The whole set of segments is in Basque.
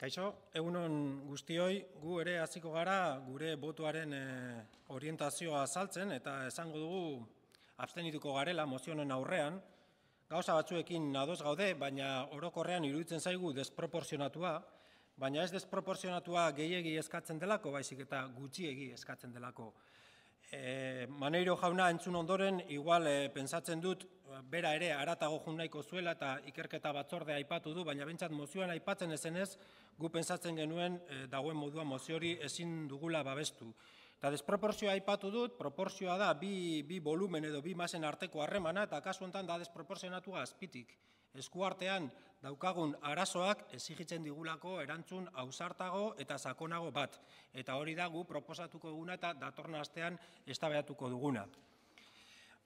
Kaixo, egunon guztioi, gu ere hasiko gara gure botuaren eh, orientazioa saltzen eta esango dugu abstenituko garela mozionen aurrean. Gauza batzuekin ados gaude, baina orokorrean iruditzen zaigu desproporzionatua, baina ez desproporzionatua gehiegi eskatzen delako, baizik eta gutxiegi eskatzen delako. Eh, Maneiro jauna entzun ondoren, igual eh, pensatzen dut, bera ere aratago junaiko zuela eta ikerketa batzordea aipatu du, baina bentsat mozioan aipatzen ezenez, gu pensatzen genuen eh, dagoen modua moziori ezin dugula babestu. Eta desproporzioa aipatu dut, proporzioa da bi volumen edo bi masen arteko harremana, eta kasu enten da desproporzioa natu gazpitik eskuartean daukagun arazoak ezigitzen digulako erantzun hausartago eta sakonago bat. Eta hori da gu proposatuko duguna eta datorna astean estabeatuko duguna.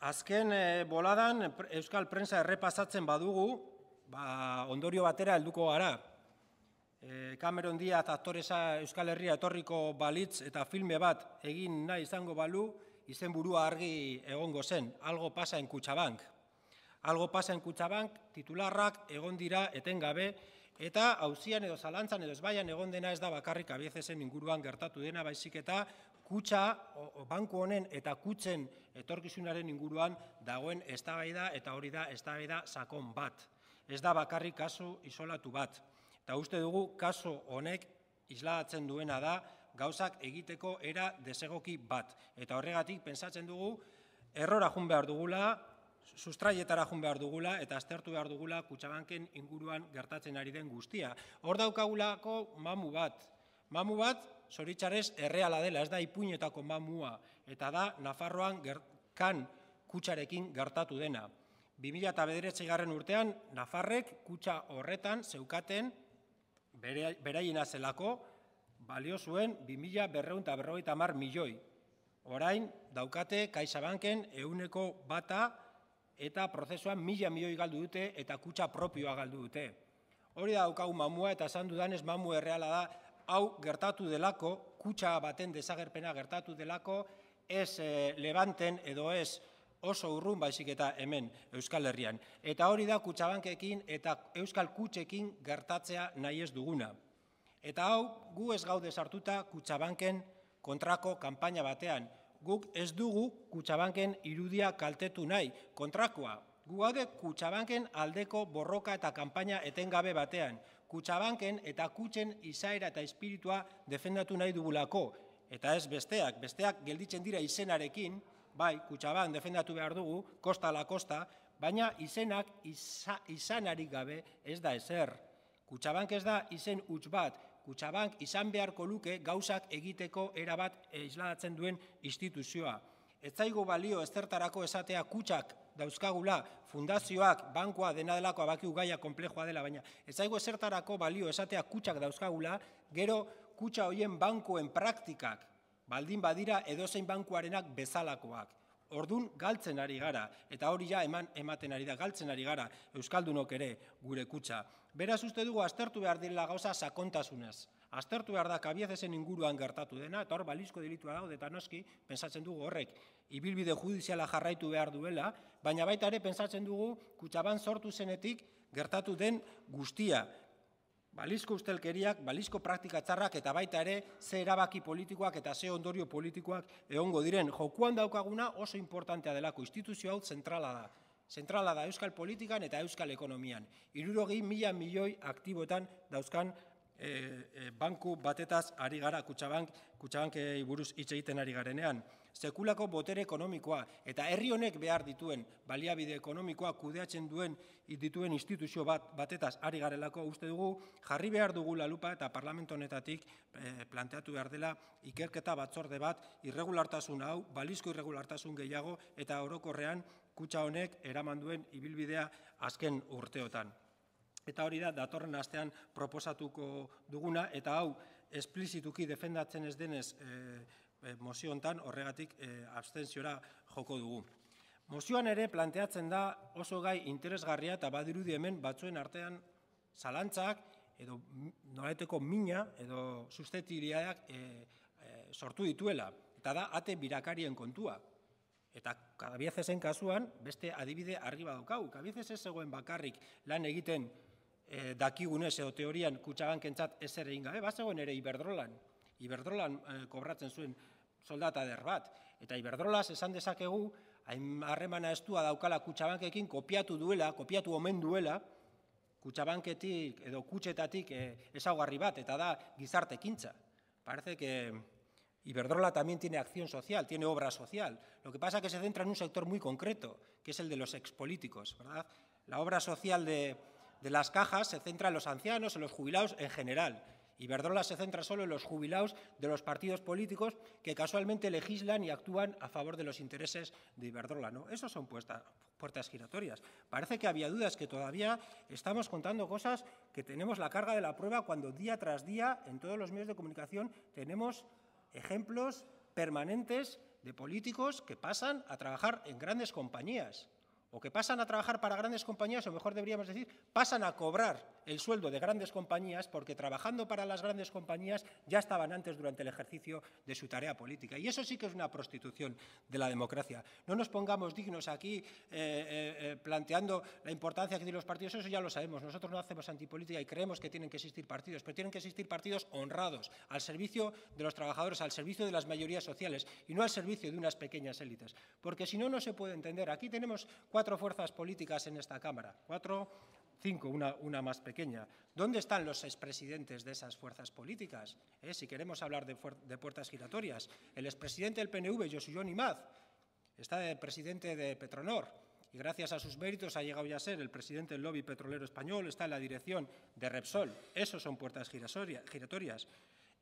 Azken eh, boladan Euskal Prensa errepasatzen badugu, ba, ondorio batera helduko gara. E, Cameron Diaz aktoresa Euskal Herria etorriko balitz eta filme bat egin nahi izango balu, izen burua argi egongo zen, algo pasa en Kutsabank algo pasen kutsabank, titularrak, egon dira, etengabe, eta hauzian edo zalantzan edo ezbaian egon dena ez da bakarrik abiezezen inguruan gertatu dena, baizik eta kutsa, banku honen eta kutzen etorkizunaren inguruan dagoen ez da eta hori da ez da sakon bat. Ez da bakarrik kasu isolatu bat. Eta uste dugu kasu honek izlatzen duena da gauzak egiteko era desegoki bat. Eta horregatik pensatzen dugu errora jun behar dugula, sustraietara jun behar dugula eta aztertu behar dugula kutsabanken inguruan gertatzen ari den guztia. Hor daukagulako mamu bat. Mamu bat, soritzarez erreala dela, ez da ipunetako mamua, eta da Nafarroan kan kutsarekin gertatu dena. 2008 garren urtean, Nafarrek kutsa horretan zeukaten beraien azelako balio zuen 2008 berroita mar milioi. Orain, daukate, kaisabanken euneko bata, eta prozesuan mila milioi galdu dute eta kutsa propioa galdu dute. Hori da daukagu mamua eta esan dudanez mamu erreala da, hau gertatu delako, kutsa baten desagerpena gertatu delako, ez e, levanten edo ez oso urrun baizik eta hemen Euskal Herrian. Eta hori da kutsabankekin eta Euskal kutsekin gertatzea nahi ez duguna. Eta hau gu ez gaude sartuta kutsabanken kontrako kanpaina batean guk ez dugu kutsabanken irudia kaltetu nahi, kontrakoa. Gu Kutxabanken kutsabanken aldeko borroka eta kanpaina etengabe batean. Kutsabanken eta kutsen izaera eta espiritua defendatu nahi dugulako. Eta ez besteak, besteak gelditzen dira izenarekin, bai, kutsaban defendatu behar dugu, kosta la kosta, baina izenak izanari gabe ez da ezer. Kutsabank ez da izen huts bat, Kutsabank izan beharko luke gauzak egiteko erabat izladatzen duen instituzioa. Etzaigo balio ez esatea kutsak dauzkagula fundazioak bankoa dena delako abaki ugaia komplejoa dela, baina etzaigo ez zertarako balio esatea kutsak dauzkagula, gero kutsa hoien bankoen praktikak, baldin badira edozein bankuarenak bezalakoak. Ordun galtzen ari gara eta hori ja eman ematen ari da galtzen ari gara euskaldunok ere gure kutsa. Beraz uste dugu astertu behar direla gauza sakontasunez. Astertu behar da kabiezesen inguruan gertatu dena eta hor balizko delitua daude eta noski pensatzen dugu horrek ibilbide judiziala jarraitu behar duela, baina baita ere pensatzen dugu kutsaban sortu zenetik gertatu den guztia balizko ustelkeriak, balizko praktika txarrak eta baita ere ze erabaki politikoak eta ze ondorio politikoak egongo diren. Jokuan daukaguna oso importantea delako, instituzio hau zentrala da. Zentrala da euskal politikan eta euskal ekonomian. Irurogi mila milioi aktiboetan dauzkan Eh, eh, banku batetaz ari gara kutsabank, kutsabank buruz hitz egiten ari garenean. Sekulako botere ekonomikoa eta herri honek behar dituen baliabide ekonomikoa kudeatzen duen dituen instituzio bat batetaz ari garelako uste dugu jarri behar dugu lupa eta parlamento honetatik eh, planteatu behar dela ikerketa batzorde bat irregulartasun hau, balizko irregulartasun gehiago eta orokorrean kutsa honek eraman duen ibilbidea azken urteotan. Eta hori da, datorren astean proposatuko duguna, eta hau, esplizituki defendatzen ez denez e, mozio hontan horregatik e, abstentziora joko dugu. Mozioan ere planteatzen da oso gai interesgarria eta badirudi hemen batzuen artean zalantzak edo noraiteko mina edo sustetiriak e, sortu dituela. Eta da, ate birakarien kontua. Eta kabiezesen kasuan, beste adibide argi badukau. Kabiezesen zegoen bakarrik lan egiten e, dakigunez edo teorian kutsagankentzat ez ere ingabe, bazegoen ere Iberdrolan. Iberdrolan eh, kobratzen zuen soldata der bat. Eta Iberdrolaz esan dezakegu, hain harremana estua daukala kutsabankekin kopiatu duela, kopiatu omen duela, kutsabanketik edo kutsetatik eh, ezaugarri bat, eta da gizarte kintza. Parece que Iberdrola también tiene acción social, tiene obra social. Lo que pasa que se centra en un sector muy concreto, que es el de los expolíticos, ¿verdad? La obra social de, de las cajas se centra en los ancianos, en los jubilados en general. Iberdrola se centra solo en los jubilados de los partidos políticos que casualmente legislan y actúan a favor de los intereses de Iberdrola. ¿no? Esas son puertas giratorias. Parece que había dudas, que todavía estamos contando cosas que tenemos la carga de la prueba cuando día tras día en todos los medios de comunicación tenemos ejemplos permanentes de políticos que pasan a trabajar en grandes compañías o que pasan a trabajar para grandes compañías, o mejor deberíamos decir, pasan a cobrar el sueldo de grandes compañías, porque trabajando para las grandes compañías ya estaban antes durante el ejercicio de su tarea política. Y eso sí que es una prostitución de la democracia. No nos pongamos dignos aquí eh, eh, eh, planteando la importancia que tienen los partidos, eso ya lo sabemos. Nosotros no hacemos antipolítica y creemos que tienen que existir partidos, pero tienen que existir partidos honrados, al servicio de los trabajadores, al servicio de las mayorías sociales y no al servicio de unas pequeñas élites. Porque si no, no se puede entender. Aquí tenemos cuatro cuatro fuerzas políticas en esta Cámara, cuatro, cinco, una, una más pequeña. ¿Dónde están los expresidentes de esas fuerzas políticas? Eh, si queremos hablar de, puertas giratorias, el expresidente del PNV, Josuyón Imaz, está de presidente de Petronor y gracias a sus méritos ha llegado ya a ser el presidente del lobby petrolero español, está en la dirección de Repsol. Esos son puertas giratorias.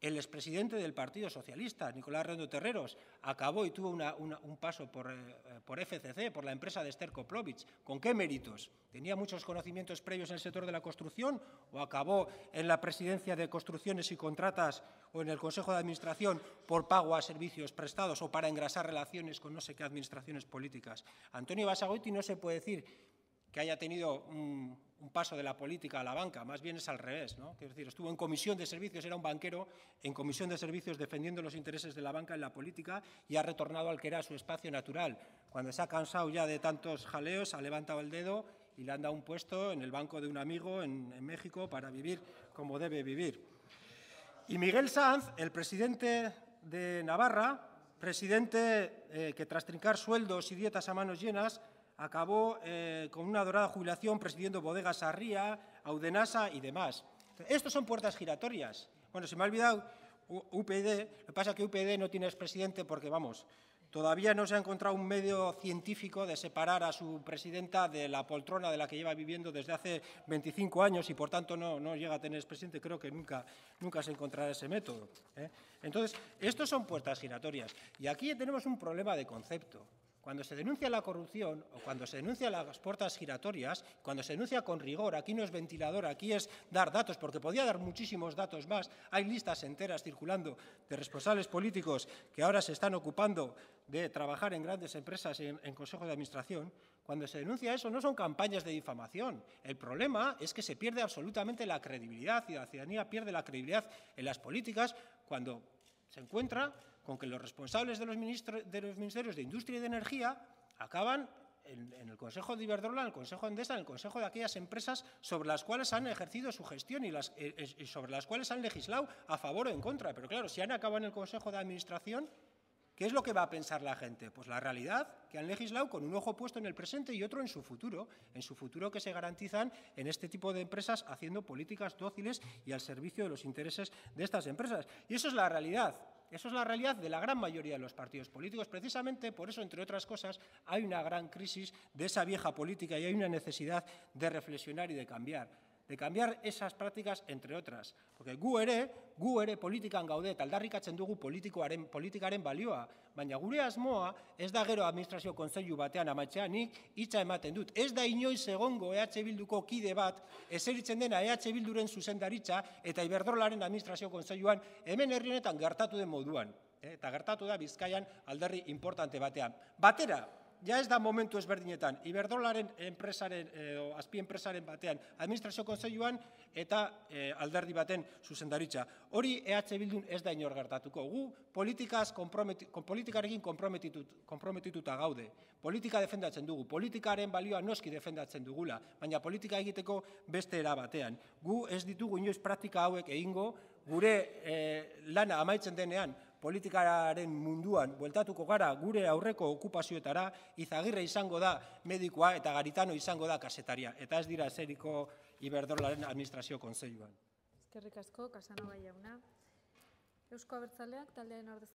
El expresidente del Partido Socialista, Nicolás Rendo Terreros, acabó y tuvo un paso por, eh, FCC, por la empresa de Esther Koplovich. ¿Con qué méritos? ¿Tenía muchos conocimientos previos en el sector de la construcción o acabó en la presidencia de construcciones y contratas o en el Consejo de Administración por pago a servicios prestados o para engrasar relaciones con no sé qué administraciones políticas? Antonio Basagoiti no se puede decir que haya tenido un, paso de la política a la banca, más bien es al revés. ¿no? Es decir, estuvo en comisión de servicios, era un banquero en comisión de servicios defendiendo los intereses de la banca en la política y ha retornado al que era su espacio natural. Cuando se ha cansado ya de tantos jaleos, ha levantado el dedo y le han dado un puesto en el banco de un amigo en, México para vivir como debe vivir. Y Miguel Sanz, el presidente de Navarra, presidente eh, que tras trincar sueldos y dietas a manos llenas, acabó eh, con una dorada jubilación presidiendo bodegas sarría Audenasa y demás. Estos son puertas giratorias. Bueno, se me ha olvidado UPD, lo que pasa es que UPD no tiene expresidente porque, vamos, todavía no se ha encontrado un medio científico de separar a su presidenta de la poltrona de la que lleva viviendo desde hace 25 años y, por tanto, no, no llega a tener expresidente. Creo que nunca, nunca se encontrará ese método. ¿eh? Entonces, estos son puertas giratorias. Y aquí tenemos un problema de concepto. Cuando se denuncia la corrupción o cuando se denuncia las puertas giratorias, cuando se denuncia con rigor, aquí no es ventilador, aquí es dar datos, porque podía dar muchísimos datos más. Hay listas enteras circulando de responsables políticos que ahora se están ocupando de trabajar en grandes empresas en, en consejos de administración. Cuando se denuncia eso no son campañas de difamación. El problema es que se pierde absolutamente la credibilidad y la ciudadanía pierde la credibilidad en las políticas cuando se encuentra con que los responsables de los, ministerios de Industria y de Energía acaban en, el Consejo de Iberdrola, en el Consejo de Endesa, en el Consejo de aquellas empresas sobre las cuales han ejercido su gestión eh, y, sobre las cuales han legislado a favor o en contra. Pero claro, si han acabado en el Consejo de Administración, ¿qué es lo que va a pensar la gente? Pues la realidad, que han legislado con un ojo puesto en el presente y otro en su futuro, en su futuro que se garantizan en este tipo de empresas haciendo políticas dóciles y al servicio de los intereses de estas empresas. Y eso es la realidad. Eso es la realidad de la gran mayoría de los partidos políticos. Precisamente por eso, entre otras cosas, hay una gran crisis de esa vieja política y hay una necesidad de reflexionar y de cambiar. de cambiar esas prácticas entre otras. Porque gu ere, gu ere politikan gaude eta aldarrikatzen dugu politikoaren politikaren balioa, baina gure asmoa ez da gero administrazio kontseilu batean amaitzea nik hitza ematen dut. Ez da inoiz egongo EH Bilduko kide bat eseritzen dena EH Bilduren zuzendaritza eta Iberdrolaren administrazio kontseiluan hemen herri gertatu den moduan. Eh? Eta gertatu da Bizkaian alderri importante batean. Batera, ja ez da momentu ezberdinetan, iberdolaren enpresaren, azpi enpresaren batean, administrazio konzioan eta eh, alderdi baten zuzendaritza. Hori ehatze bildun ez da inor gertatuko Gu politikaz politikarekin komprometituta gaude. Politika defendatzen dugu, politikaren balioa noski defendatzen dugula, baina politika egiteko beste erabatean. Gu ez ditugu inoiz praktika hauek egingo, gure eh, lana amaitzen denean, politikaren munduan bueltatuko gara gure aurreko okupazioetara, izagirre izango da medikoa eta garitano izango da kasetaria. Eta ez dira zeriko iberdorlaren administrazio konzeioan. Ezkerrik asko, Kasanova Eusko Abertzaleak, taldeen